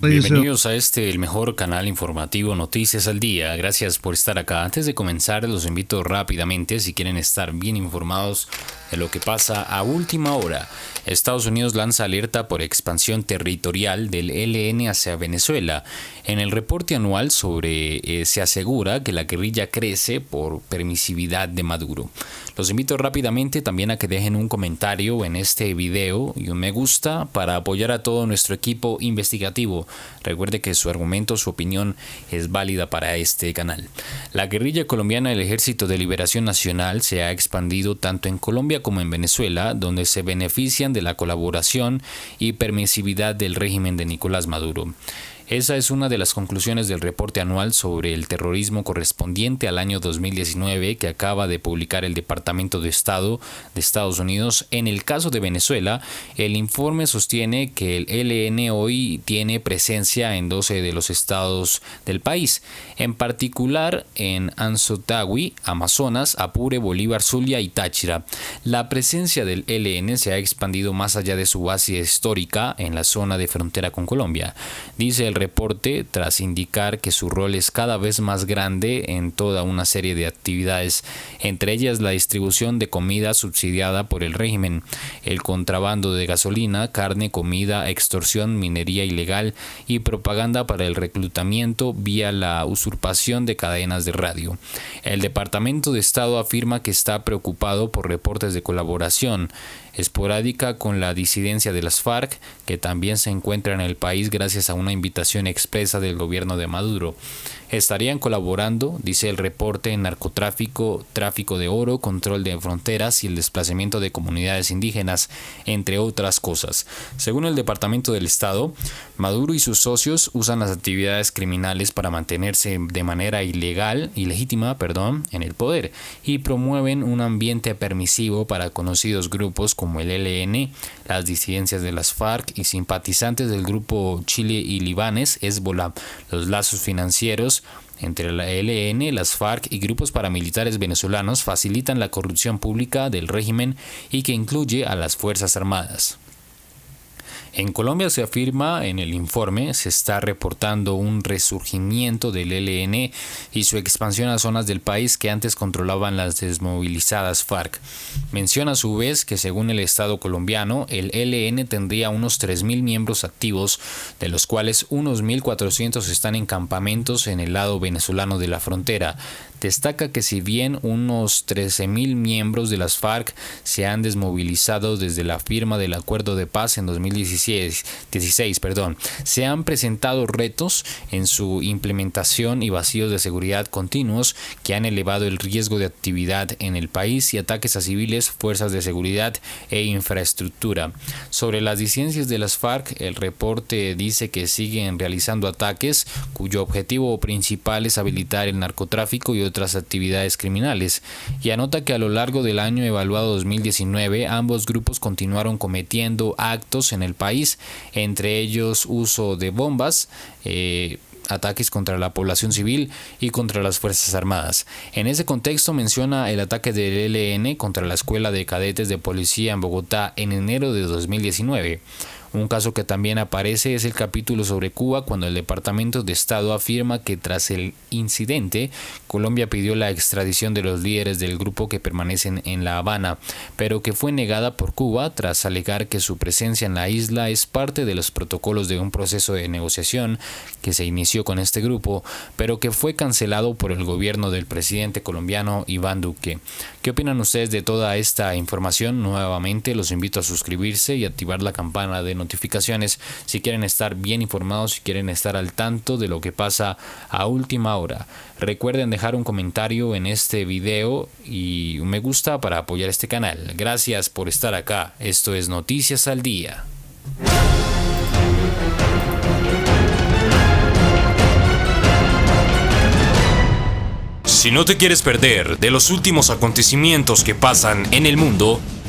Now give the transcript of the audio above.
Bienvenidos a este, el mejor canal informativo Noticias al Día. Gracias por estar acá. Antes de comenzar, los invito rápidamente, si quieren estar bien informados en lo que pasa a última hora. Estados Unidos lanza alerta por expansión territorial del LN hacia Venezuela. En el reporte anual sobre eh, se asegura que la guerrilla crece por permisividad de Maduro. Los invito rápidamente también a que dejen un comentario en este video y un me gusta para apoyar a todo nuestro equipo investigativo. Recuerde que su argumento, su opinión es válida para este canal. La guerrilla colombiana del Ejército de Liberación Nacional se ha expandido tanto en Colombia como en Venezuela, donde se benefician de la colaboración y permisividad del régimen de Nicolás Maduro. Esa es una de las conclusiones del reporte anual sobre el terrorismo correspondiente al año 2019 que acaba de publicar el Departamento de Estado de Estados Unidos. En el caso de Venezuela, el informe sostiene que el LN hoy tiene presencia en 12 de los estados del país, en particular en Anzotawi, Amazonas, Apure, Bolívar, Zulia y Táchira. La presencia del LN se ha expandido más allá de su base histórica en la zona de frontera con Colombia, dice el reporte tras indicar que su rol es cada vez más grande en toda una serie de actividades, entre ellas la distribución de comida subsidiada por el régimen, el contrabando de gasolina, carne, comida, extorsión, minería ilegal y propaganda para el reclutamiento vía la usurpación de cadenas de radio. El Departamento de Estado afirma que está preocupado por reportes de colaboración esporádica con la disidencia de las FARC, que también se encuentra en el país gracias a una invitación expresa del gobierno de Maduro Estarían colaborando, dice el reporte, en narcotráfico, tráfico de oro, control de fronteras y el desplazamiento de comunidades indígenas, entre otras cosas. Según el Departamento del Estado, Maduro y sus socios usan las actividades criminales para mantenerse de manera ilegal, ilegítima, perdón, en el poder y promueven un ambiente permisivo para conocidos grupos como el LN, las disidencias de las FARC y simpatizantes del grupo Chile y Libanes, Hezbollah, los lazos financieros entre la LN, las FARC y grupos paramilitares venezolanos facilitan la corrupción pública del régimen y que incluye a las Fuerzas Armadas. En Colombia se afirma en el informe, se está reportando un resurgimiento del LN y su expansión a zonas del país que antes controlaban las desmovilizadas FARC. Menciona a su vez que según el Estado colombiano, el LN tendría unos 3.000 miembros activos, de los cuales unos 1.400 están en campamentos en el lado venezolano de la frontera, Destaca que si bien unos 13.000 miembros de las FARC se han desmovilizado desde la firma del acuerdo de paz en 2016, perdón, se han presentado retos en su implementación y vacíos de seguridad continuos que han elevado el riesgo de actividad en el país y ataques a civiles, fuerzas de seguridad e infraestructura. Sobre las disidencias de las FARC, el reporte dice que siguen realizando ataques cuyo objetivo principal es habilitar el narcotráfico y otros actividades criminales, y anota que a lo largo del año evaluado 2019 ambos grupos continuaron cometiendo actos en el país, entre ellos uso de bombas, eh, ataques contra la población civil y contra las Fuerzas Armadas. En ese contexto menciona el ataque del ELN contra la Escuela de Cadetes de Policía en Bogotá en enero de 2019. Un caso que también aparece es el capítulo sobre Cuba cuando el Departamento de Estado afirma que tras el incidente Colombia pidió la extradición de los líderes del grupo que permanecen en La Habana, pero que fue negada por Cuba tras alegar que su presencia en la isla es parte de los protocolos de un proceso de negociación que se inició con este grupo, pero que fue cancelado por el gobierno del presidente colombiano Iván Duque. ¿Qué opinan ustedes de toda esta información? Nuevamente los invito a suscribirse y activar la campana de notificaciones si quieren estar bien informados, si quieren estar al tanto de lo que pasa a última hora. Recuerden dejar un comentario en este video y un me gusta para apoyar este canal. Gracias por estar acá. Esto es Noticias al Día. Si no te quieres perder de los últimos acontecimientos que pasan en el mundo,